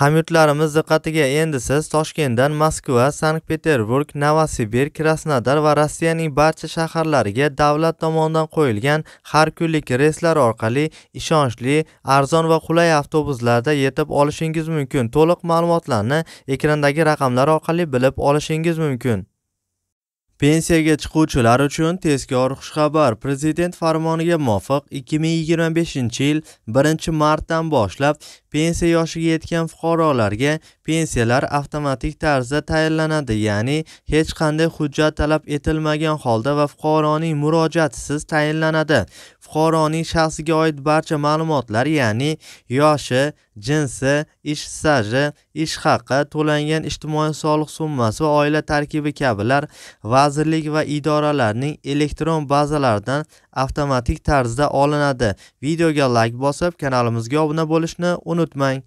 Hamyurtlarimiz diqqatiga endi siz Toshkentdan Moskva, Sankt-Peterburg, Novosibirsk, Krasnodar va Rossiyaning barcha shaharlariga davlat tomonidan qo'yilgan har kunlik reyslar orqali ishonchli, arzon va qulay avtobuslarda yetib olishingiz mumkin. To'liq ma'lumotlarni ekrandagi raqamlar orqali bilib olishingiz mumkin. Pensiyaga chiquvchilar uchun tezkor xushxabar. Prezident farmoniga muvofiq 2025-yil 1-martdan boshlab pensiya yoshiga yetgan fuqarolarga pensiyalar avtomatik tarzda tayinlanadi, ya'ni hech qanday hujjat talab etilmagan holda va fuqaroning murojaatisiz tayinlanadi. fuqaroning shaxsiga oid barcha ma'lumotlar, ya'ni yoshi, jinsi, ish staji, ish haqi, to'langan ijtimoiy soliq summasi va oila tarkibi kabilar vazirlik va idoralarning elektron bazalaridan avtomatik tarzda olinadi. Videoga like bosib, kanalimizga obuna bo'lishni unutmang.